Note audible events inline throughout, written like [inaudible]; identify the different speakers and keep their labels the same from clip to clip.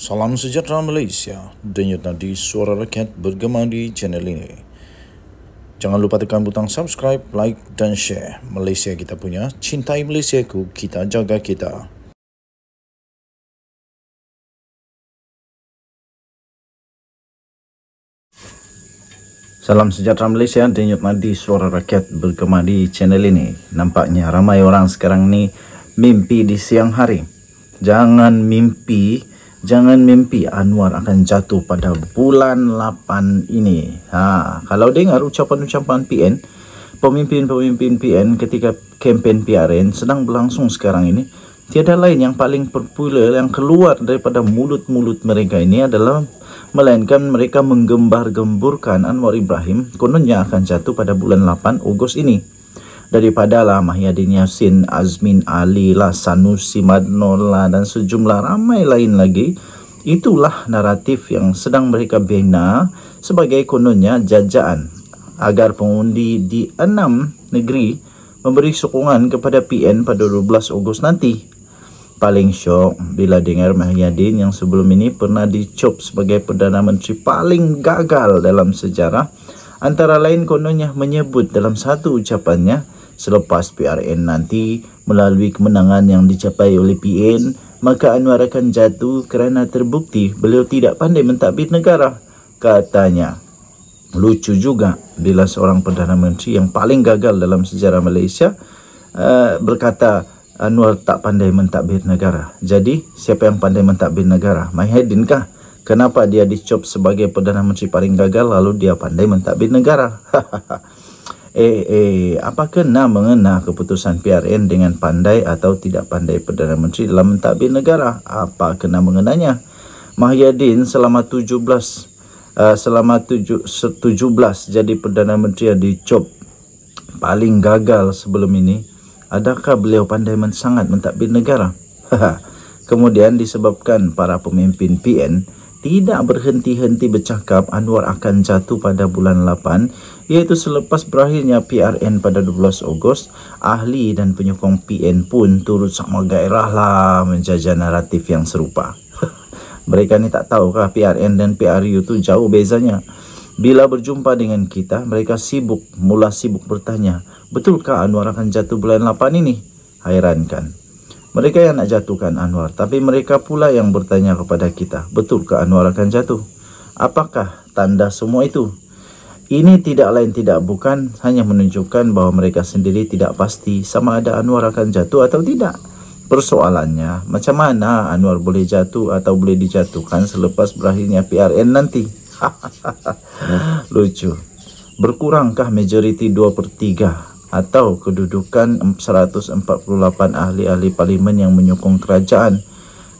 Speaker 1: Salam sejahtera Malaysia. Denyut nadi suara rakyat bergema di channel ini. Jangan lupa tekan butang subscribe, like dan share. Malaysia kita punya, cintai Malaysia ku, kita jaga kita. Salam sejahtera Malaysia, Denyut Nadi Suara Rakyat bergema di channel ini. Nampaknya ramai orang sekarang ni mimpi di siang hari. Jangan mimpi jangan mimpi Anwar akan jatuh pada bulan 8 ini. Ha, kalau dengar ucapan-ucapan PN, pemimpin-pemimpin PN ketika kempen PRN sedang berlangsung sekarang ini, tiada lain yang paling popular yang keluar daripada mulut-mulut mereka ini adalah melainkan mereka menggembar-gemburkan Anwar Ibrahim kononnya akan jatuh pada bulan 8 Ogos ini daripada lah Mahyadin Yasin, Azmin Ali lah, Sanusi Madnola dan sejumlah ramai lain lagi. Itulah naratif yang sedang mereka bina sebagai kononnya jajaan agar pengundi di enam negeri memberi sokongan kepada PN pada 12 Ogos nanti. Paling syok bila dengar Mahyadin yang sebelum ini pernah dicop sebagai Perdana Menteri paling gagal dalam sejarah. Antara lain kononnya menyebut dalam satu ucapannya, selepas PRN nanti melalui kemenangan yang dicapai oleh PN maka Anwar akan jatuh kerana terbukti beliau tidak pandai mentadbir negara katanya lucu juga bila seorang Perdana Menteri yang paling gagal dalam sejarah Malaysia uh, berkata Anwar tak pandai mentadbir negara jadi siapa yang pandai mentadbir negara Mahidin kah? kenapa dia dicop sebagai Perdana Menteri paling gagal lalu dia pandai mentadbir negara hahaha [laughs] AA apakah nak mengena keputusan PRN dengan pandai atau tidak pandai Perdana Menteri dalam mentadbir negara apa kena mengenanya Mahyadin selama 17 uh, eh, selama 7 17 jadi Perdana Menteri yang dicop paling gagal sebelum ini adakah beliau pandai men sangat mentadbir negara [laughs] kemudian disebabkan para pemimpin PN tidak berhenti-henti bercakap Anwar akan jatuh pada bulan 8 iaitu selepas berakhirnya PRN pada 12 Ogos ahli dan penyokong PN pun turut sama gairahlah menjajah naratif yang serupa [laughs] mereka ni tak tahukah PRN dan PRU tu jauh bezanya bila berjumpa dengan kita mereka sibuk mula sibuk bertanya betulkah Anwar akan jatuh bulan 8 ini hairankan mereka yang nak jatuhkan Anwar Tapi mereka pula yang bertanya kepada kita Betul ke Anwar akan jatuh? Apakah tanda semua itu? Ini tidak lain tidak bukan Hanya menunjukkan bahawa mereka sendiri tidak pasti Sama ada Anwar akan jatuh atau tidak Persoalannya Macam mana Anwar boleh jatuh atau boleh dijatuhkan Selepas berakhirnya PRN nanti? [laughs] Lucu Berkurangkah majoriti 2 per atau kedudukan 148 ahli-ahli parlimen yang menyokong kerajaan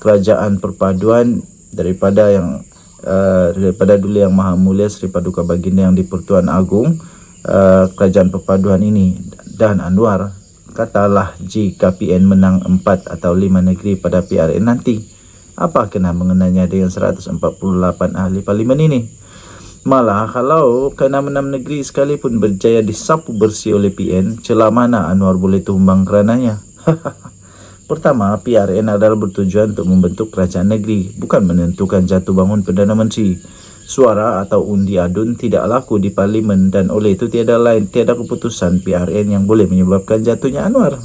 Speaker 1: kerajaan perpaduan daripada yang uh, daripada dulu yang maha mulia Sri Paduka Baginda yang di-Pertuan Agung uh, kerajaan perpaduan ini dan Anwar katalah jika PN menang 4 atau 5 negeri pada PRN nanti apa kena mengenanya dengan 148 ahli parlimen ini Malah kalau ke enam-enam negeri sekalipun berjaya disapu bersih oleh PN, celah mana Anwar boleh tumbang kerananya? [laughs] Pertama, PRN adalah bertujuan untuk membentuk kerajaan negeri, bukan menentukan jatuh bangun Perdana Menteri. Suara atau undi adun tidak laku di parlimen dan oleh itu tiada lain tiada keputusan PRN yang boleh menyebabkan jatuhnya Anwar.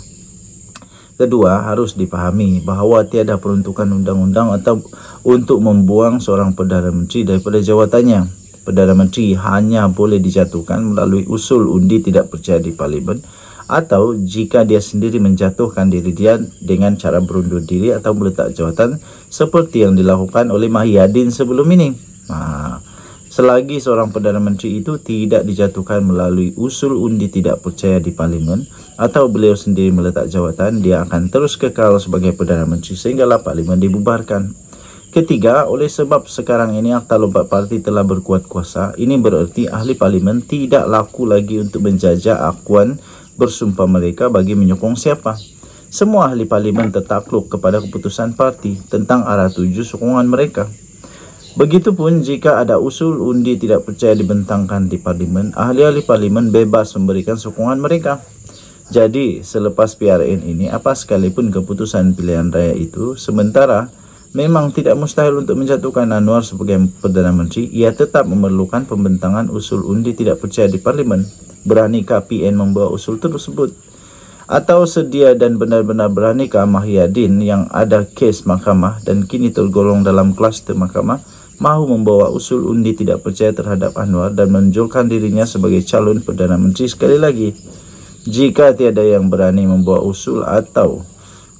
Speaker 1: Kedua, harus dipahami bahawa tiada peruntukan undang-undang atau untuk membuang seorang Perdana Menteri daripada jawatannya. Perdana Menteri hanya boleh dijatuhkan melalui usul undi tidak percaya di Parlimen atau jika dia sendiri menjatuhkan diri dia dengan cara berundur diri atau meletak jawatan seperti yang dilakukan oleh Mahyadin sebelum ini. Nah, ha. selagi seorang Perdana Menteri itu tidak dijatuhkan melalui usul undi tidak percaya di Parlimen atau beliau sendiri meletak jawatan, dia akan terus kekal sebagai Perdana Menteri sehinggalah Parlimen dibubarkan ketiga oleh sebab sekarang ini akta lompat parti telah berkuat kuasa ini bererti ahli parlimen tidak laku lagi untuk menjajah akuan bersumpah mereka bagi menyokong siapa semua ahli parlimen tertakluk kepada keputusan parti tentang arah tuju sokongan mereka Begitupun jika ada usul undi tidak percaya dibentangkan di parlimen, ahli-ahli parlimen bebas memberikan sokongan mereka. Jadi, selepas PRN ini, apa sekalipun keputusan pilihan raya itu, sementara memang tidak mustahil untuk menjatuhkan Anwar sebagai Perdana Menteri, ia tetap memerlukan pembentangan usul undi tidak percaya di Parlimen. Beranikah PN membawa usul tersebut? Atau sedia dan benar-benar beranikah Mahyadin yang ada kes mahkamah dan kini tergolong dalam kluster mahkamah mahu membawa usul undi tidak percaya terhadap Anwar dan menunjukkan dirinya sebagai calon Perdana Menteri sekali lagi? Jika tiada yang berani membawa usul atau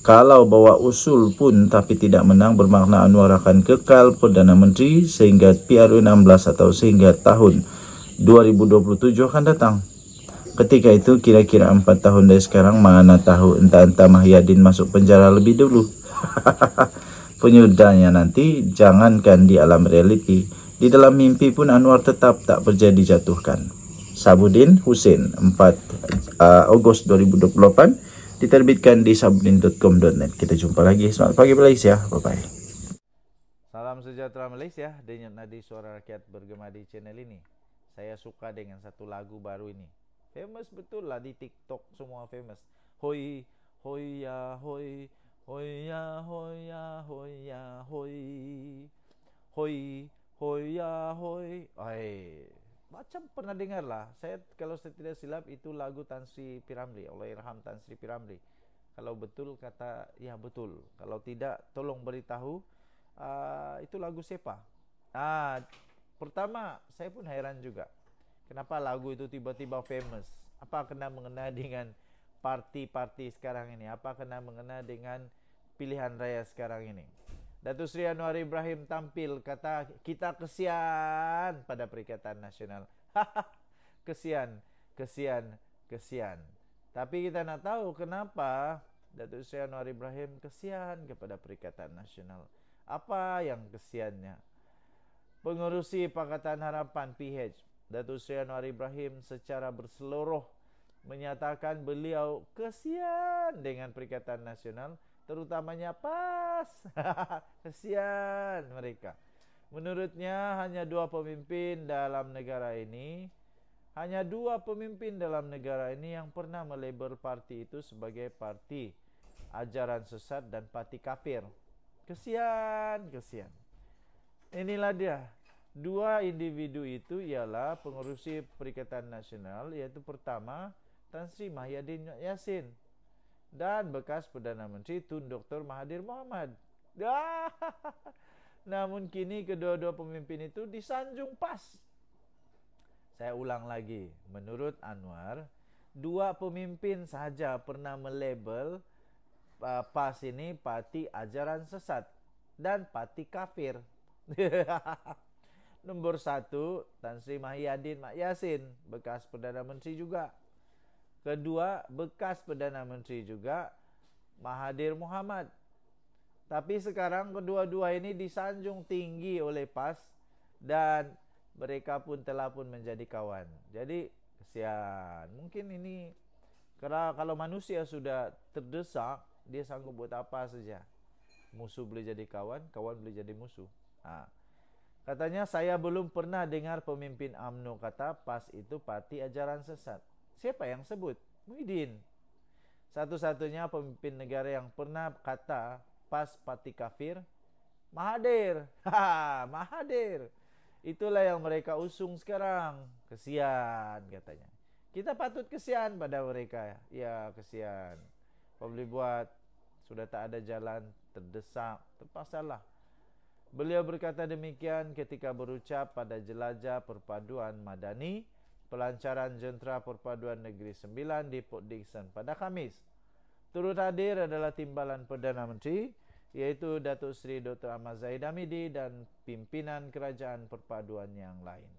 Speaker 1: kalau bawa usul pun tapi tidak menang bermakna Anwar akan kekal Perdana Menteri sehingga PRU 16 atau sehingga tahun 2027 akan datang. Ketika itu kira-kira 4 tahun dari sekarang mana tahu entah-entah Mahyadin masuk penjara lebih dulu. [laughs] Penyudahnya nanti jangankan di alam realiti. Di dalam mimpi pun Anwar tetap tak berjaya dijatuhkan. Sabudin Hussein 4 uh, Ogos 2028 diterbitkan di sublin.com.net. Kita jumpa lagi. Selamat pagi Malaysia. Bye-bye. Salam sejahtera Malaysia. Dengan nadi suara rakyat bergema di channel ini. Saya suka dengan satu lagu baru ini. Famous betul lah di TikTok semua famous. Hoi, hoi ya, hoi. Hoi ya, hoi ya, hoi ya, hoi. Hoi, hoi ya, hoi. Ay macam pernah dengar lah saya kalau saya tidak silap itu lagu Tan Sri Piramli oleh Irham Tan Sri Piramli kalau betul kata ya betul kalau tidak tolong beritahu uh, itu lagu siapa ah pertama saya pun heran juga kenapa lagu itu tiba-tiba famous apa kena mengena dengan parti-parti sekarang ini apa kena mengena dengan pilihan raya sekarang ini Datuk Seri Anwar Ibrahim tampil kata kita kesian pada Perikatan Nasional. [laughs] kesian, kesian, kesian. Tapi kita nak tahu kenapa Datuk Seri Anwar Ibrahim kesian kepada Perikatan Nasional. Apa yang kesiannya? Pengurusi Pakatan Harapan PH Datuk Seri Anwar Ibrahim secara berseluruh menyatakan beliau kesian dengan Perikatan Nasional terutamanya PAS. [laughs] Kesian mereka. Menurutnya hanya dua pemimpin dalam negara ini, hanya dua pemimpin dalam negara ini yang pernah melabel parti itu sebagai parti ajaran sesat dan parti kafir. Kesian, kesian. Inilah dia. Dua individu itu ialah pengurusi Perikatan Nasional, yaitu pertama Tan Sri Mahyadin Yassin dan bekas Perdana Menteri Tun Dr. Mahathir Mohamad. [laughs] Namun kini kedua-dua pemimpin itu disanjung PAS. Saya ulang lagi, menurut Anwar, dua pemimpin saja pernah melabel uh, PAS ini parti ajaran sesat dan parti kafir. [laughs] Nombor satu, Tan Sri Mahyadin Mak Yasin, bekas Perdana Menteri juga Kedua, bekas Perdana Menteri juga Mahathir Muhammad. Tapi sekarang kedua-dua ini disanjung tinggi oleh PAS dan mereka pun telah pun menjadi kawan. Jadi kesian. Mungkin ini kalau kalau manusia sudah terdesak, dia sanggup buat apa saja. Musuh boleh jadi kawan, kawan boleh jadi musuh. Ha. Katanya saya belum pernah dengar pemimpin AMNO kata PAS itu parti ajaran sesat siapa yang sebut? Muhyiddin. Satu-satunya pemimpin negara yang pernah kata pas pati kafir, Mahadir, [laughs] Ha, Mahadir, Itulah yang mereka usung sekarang. Kesian katanya. Kita patut kesian pada mereka. Ya, kesian. Apa boleh buat? Sudah tak ada jalan, terdesak, terpaksa lah. Beliau berkata demikian ketika berucap pada jelajah perpaduan Madani pelancaran jentera perpaduan negeri 9 di Port Dickson pada Khamis. Turut hadir adalah timbalan Perdana Menteri iaitu Datuk Seri Dr. Ahmad Zahid Hamidi dan pimpinan kerajaan perpaduan yang lain.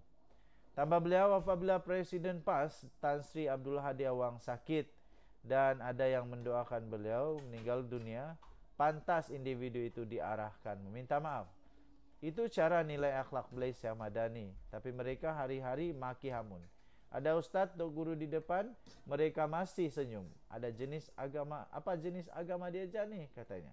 Speaker 1: Tambah beliau apabila Presiden PAS Tan Sri Abdul Hadi Awang sakit dan ada yang mendoakan beliau meninggal dunia, pantas individu itu diarahkan meminta maaf. Itu cara nilai akhlak Malaysia Madani, tapi mereka hari-hari maki hamun. Ada ustaz, dok guru di depan, mereka masih senyum. Ada jenis agama, apa jenis agama dia ajar ni katanya.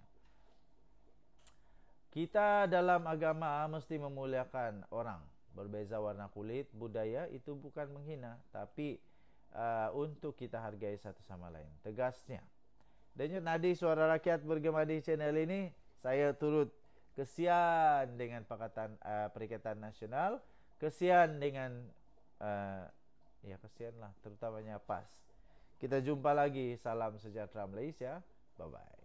Speaker 1: Kita dalam agama mesti memuliakan orang. Berbeza warna kulit, budaya itu bukan menghina, tapi uh, untuk kita hargai satu sama lain. Tegasnya. Dan nadi suara rakyat bergema di channel ini, saya turut kesian dengan perkataan uh, perikatan nasional, kesian dengan uh, Ya kasihanlah terutamanya PAS. Kita jumpa lagi. Salam sejahtera Malaysia. Bye-bye.